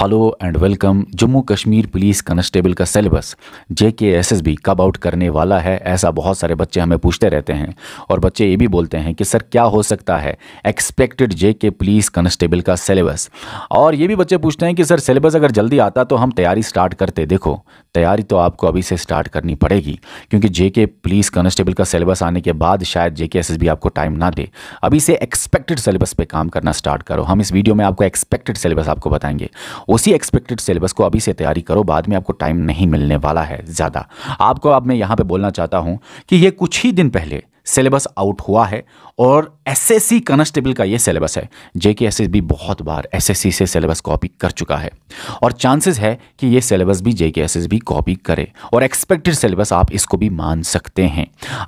hello and welcome Jammu Kashmir police constable का syllabus J K S S B कब out करने वाला है ऐसा बहुत सारे बच्चे हमें पूछते रहते हैं और बच्चे ये भी बोलते हैं कि सर क्या हो सकता है एक्सपेक्टेड जे के पुलिस कांस्टेबल का सिलेबस और ये भी बच्चे पूछते हैं कि सर सिलेबस अगर जल्दी आता तो हम तैयारी स्टार्ट करते देखो तैयारी तो आपको अभी से स्टार्ट करनी पड़ेगी क्योंकि जे के पुलिस कांस्टेबल का सिलेबस आने के बाद शायद J K S S B आपको टाइम ना दे अभी से एक्सपेक्टेड सिलेबस पर काम करना स्टार्ट करो हम इस वीडियो में आपको एक्सपेक्टेड सिलेबस आपको बताएंगे उसी एक्सपेक्टेड सिलेबस को अभी से तैयारी करो बाद में आपको टाइम नहीं मिलने वाला है ज़्यादा आपको अब मैं यहाँ पर बोलना चाहता हूँ कि ये कुछ ही दिन पहले सिलेबस आउट हुआ है और एसएससी कांस्टेबल का ये सिलेबस है जेके एस भी बहुत बार एसएससी से सिलेबस कॉपी कर चुका है और चांसेस है कि ये सिलेबस भी जेके एस भी कॉपी करे और एक्सपेक्टेड सिलेबस आप इसको भी मान सकते हैं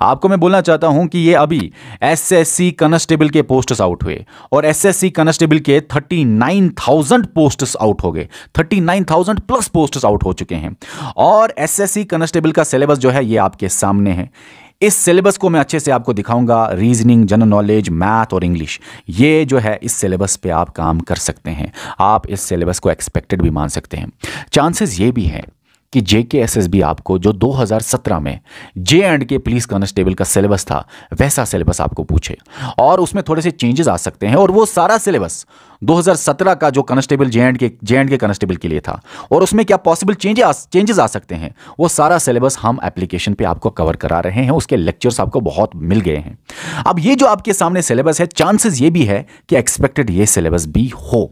आपको मैं बोलना चाहता हूं कि ये अभी एसएससी कांस्टेबल के पोस्टर्स आउट हुए और सी कांस्टेबल के थाउजेंड पोस्टर्स आउट हो गए थाउजेंड प्लस पोस्टर्स आउट हो चुके हैं और सी कांस्टेबल का सिलेबस जो है ये आपके सामने है इस सिलेबस को मैं अच्छे से आपको दिखाऊंगा रीजनिंग जनरल नॉलेज मैथ और इंग्लिश ये जो है इस सिलेबस पे आप काम कर सकते हैं आप इस सिलेबस को एक्सपेक्टेड भी मान सकते हैं चांसेस ये भी हैं कि जेके के एस आपको जो 2017 में J and K police constable का सिलेबस था वैसा सिलेबस आपको पूछे और उसमें थोड़े से चेंजेस आ सकते हैं और वो सारा सिलेबस 2017 का जो कांस्टेबल जे एंड के जे एंड के कांस्टेबल के लिए था और उसमें क्या पॉसिबल चेंजेस चेंजेस आ सकते हैं वो सारा सिलेबस हम एप्लीकेशन पे आपको कवर करा रहे हैं उसके लेक्चर्स आपको बहुत मिल गए हैं अब ये जो आपके सामने सिलेबस है चांसेस ये भी है कि एक्सपेक्टेड ये सिलेबस भी हो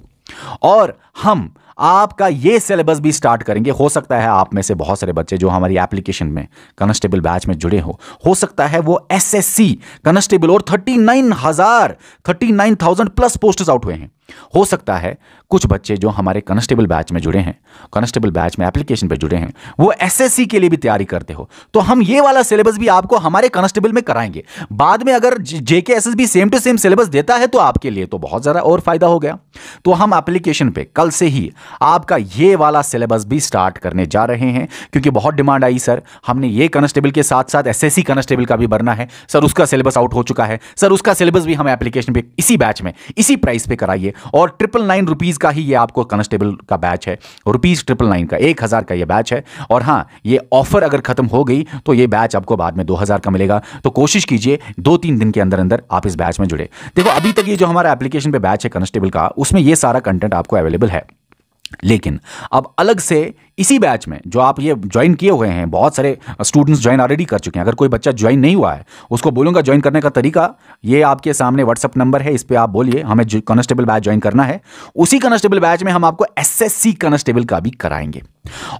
और हम आपका ये सिलेबस भी स्टार्ट करेंगे हो सकता है आप में से बहुत सारे बच्चे जो हमारी एप्लीकेशन में कॉन्स्टेबल बैच में जुड़े हो हो सकता है वो एसएससी कॉन्स्टेबल और थर्टी नाइन हजार thirty nine thousand plus posters out हुए हैं हो सकता है कुछ बच्चे जो हमारे कॉन्स्टेबल बैच में जुड़े हैं कॉन्स्टेबल बैच में एप्लीकेशन पर जुड़े हैं वो एसएससी के लिए भी तैयारी करते हो तो हम ये वाला सिलेबस भी आपको हमारे कॉन्स्टेबल में कराएंगे बाद में अगर JK S S same to same syllabus देता है तो आपके लिए तो बहुत ज़्यादा और फायदा हो गया तो हम एप्लीकेशन पे कल से ही आपका ये वाला सिलेबस भी स्टार्ट करने जा रहे हैं क्योंकि बहुत डिमांड आई सर हमने ये कॉन्स्टेबल के साथ साथ सी कॉन्स्टेबल का भी भरना है सर उसका सिलेबस आउट हो चुका है सर उसका सिलेबस भी हम एप्लीकेशन पे इसी बैच में इसी प्राइस पे कराइए और ट्रिपल नाइन रुपीज़ का ही ये आपको कॉन्स्टेबल का बैच है रुपीज़ ट्रिपल नाइन का एक हज़ार का ये बैच है और हाँ ये ऑफर अगर ख़त्म हो गई तो ये बैच आपको बाद में दो हज़ार का मिलेगा तो कोशिश कीजिए दो तीन दिन के अंदर अंदर आप इस बैच में जुड़े देखो अभी तक ये जो हमारा एप्लीकेशन पे बैच है कॉन्स्टेबल का उसमें ये सारा कंटेंट आपको अवेलेबल है लेकिन अब अलग से इसी बैच में जो आप ये ज्वाइन किए हुए हैं बहुत सारे स्टूडेंट्स ज्वाइन ऑलरेडी कर चुके हैं अगर कोई बच्चा ज्वाइन नहीं हुआ है उसको बोलूंगा ज्वाइन करने का तरीका ये आपके सामने व्हाट्सअप नंबर है इस पर आप बोलिए हमें कॉन्स्टेबल बैच ज्वाइन करना है उसी कॉन्स्टेबल बैच में हम आपको एस एस कॉन्स्टेबल का भी कराएंगे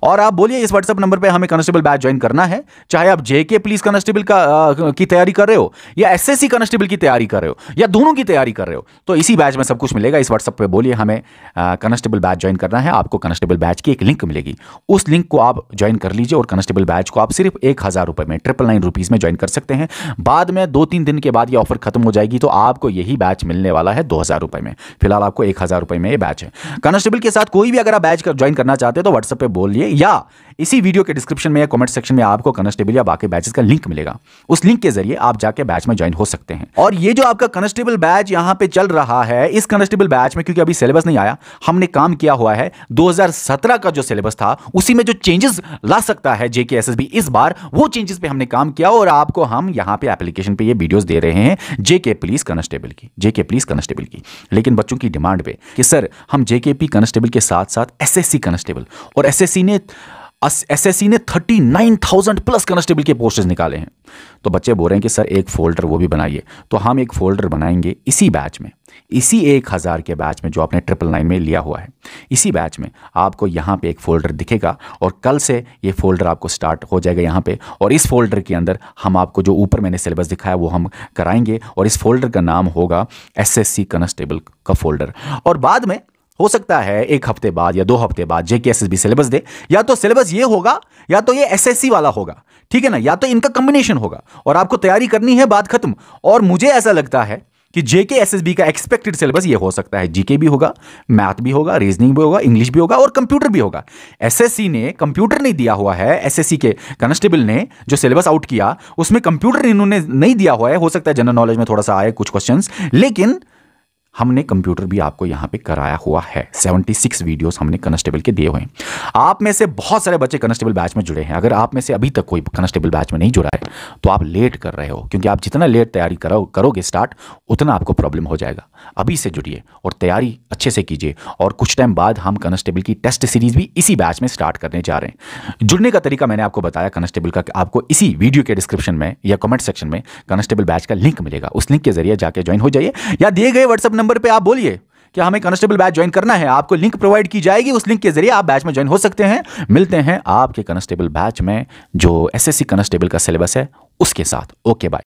और आप बोलिए इस व्हाट्सएप नंबर पर हमें कॉन्स्टेबल बैच ज्वाइन करना है चाहे आप जेके पुलिस कॉन्स्टेबल का की तैयारी कर रहे हो या एस एस कॉन्स्टेबल की तैयारी कर रहे हो या दोनों की तैयारी कर रहे हो तो इसी बैच में सब कुछ मिलेगा इस व्हाट्सएप पर बोलिए हमें कॉन्स्टेबल बैच ज्वाइन करना है आपको कॉन्स्टेबल बैच की एक लिंक मिलेगी उस लिंक को आप ज्वाइन कर लीजिए और कॉन्स्टेबल बैच को आप सिर्फ एक हज़ार रुपये में ट्रिपल नाइन रुपीज़ में ज्वाइन कर सकते हैं बाद में दो तीन दिन के बाद ये ऑफर खत्म हो जाएगी तो आपको यही बैच मिलने वाला है दो हज़ार रुपये में फिलहाल आपको एक हज़ार रुपये में ये बैच है कॉन्स्टेबल के साथ कोई भी अगर आप बैच कर ज्वाइन करना चाहते हैं तो व्हाट्सएप पर बोलिए या इसी वीडियो के डिस्क्रिप्शन में या कमेंट सेक्शन में आपको कॉन्स्टेबल या बाकी बैचेस का लिंक मिलेगा उस लिंक के जरिए आप जाके बैच में ज्वाइन हो सकते हैं और ये जो आपका कॉन्स्टेबल बैच यहाँ पे चल रहा है इस कॉन्स्टेबल बैच में क्योंकि अभी सिलेबस नहीं आया हमने काम किया हुआ है 2017 का जो सिलेबस था उसी में जो चेंजेस ला सकता है जेके एस इस बार वो चेंजेस पे हमने काम किया और आपको हम यहां पे एप्लीकेशन पे ये वीडियोस दे रहे हैं जेके पुलिस कांस्टेबल की जेके पुलिस कांस्टेबल की लेकिन बच्चों की डिमांड पे कि सर हम जेके पी कांस्टेबल के साथ साथ एस कांस्टेबल और एस ने एसएससी ने 39,000 प्लस कांस्टेबल के पोस्टर्स निकाले हैं तो बच्चे बोल रहे हैं कि सर एक फोल्डर वो भी बनाइए तो हम एक फोल्डर बनाएंगे इसी बैच में इसी एक हज़ार के बैच में जो आपने ट्रिपल नाइन में लिया हुआ है इसी बैच में आपको यहाँ पे एक फ़ोल्डर दिखेगा और कल से ये फ़ोल्डर आपको स्टार्ट हो जाएगा यहाँ पे और इस फोल्डर के अंदर हम आपको जो ऊपर मैंने सिलेबस दिखाया वो हम कराएंगे और इस फोल्डर का नाम होगा एस एस कांस्टेबल का फोल्डर और बाद में हो सकता है एक हफ्ते बाद या दो हफ्ते बाद J S S B syllabus दे या तो सिलेबस ये होगा या तो ये एस एस सी वाला होगा ठीक है ना या तो इनका कम्बिनेशन होगा और आपको तैयारी करनी है बात खत्म और मुझे ऐसा लगता है कि जेके एस का एक्सपेक्टेड सिलेबस ये हो सकता है जीके भी होगा मैथ भी होगा रीजनिंग भी होगा इंग्लिश भी होगा और कंप्यूटर भी होगा एस ने कंप्यूटर नहीं दिया हुआ है एस के कॉन्स्टेबल ने जो सिलेबस आउट किया उसमें कंप्यूटर इन्होंने नहीं दिया हुआ है हो सकता है जनरल नॉलेज में थोड़ा सा आए कुछ क्वेश्चन लेकिन हमने कंप्यूटर भी आपको यहाँ पे कराया हुआ है 76 वीडियोस हमने कॉन्स्टेबल के दिए हुए हैं आप में से बहुत सारे बच्चे कॉन्स्टेबल बैच में जुड़े हैं अगर आप में से अभी तक कोई कॉन्स्टेबल बैच में नहीं जुड़ा है तो आप लेट कर रहे हो क्योंकि आप जितना लेट तैयारी करो करोगे स्टार्ट उतना आपको प्रॉब्लम हो जाएगा अभी से जुड़िए और तैयारी अच्छे से कीजिए और कुछ टाइम बाद हम कॉन्स्टेबल की टेस्ट सीरीज भी इसी बैच में स्टार्ट करने जा रहे हैं जुड़ने का तरीका मैंने आपको बताया कॉन्स्टेबल का आपको इसी वीडियो के डिस्क्रिप्शन में या कमेंट सेक्शन में कॉन्स्टेबल बैच का लिंक मिलेगा उस लिंक के जरिए जाके ज्वाइन हो जाइए या दिए गए व्हाट्सअप नंबर पर आप बोलिए कि हमें कॉन्स्टेबल बैच ज्वाइन करना है आपको लिंक प्रोवाइड की जाएगी उस लिंक के जरिए आप बैच में ज्वाइन हो सकते हैं मिलते हैं आपके कॉन्स्टेबल बैच में जो एस कॉन्स्टेबल का सिलेबस है उसके साथ ओके बाय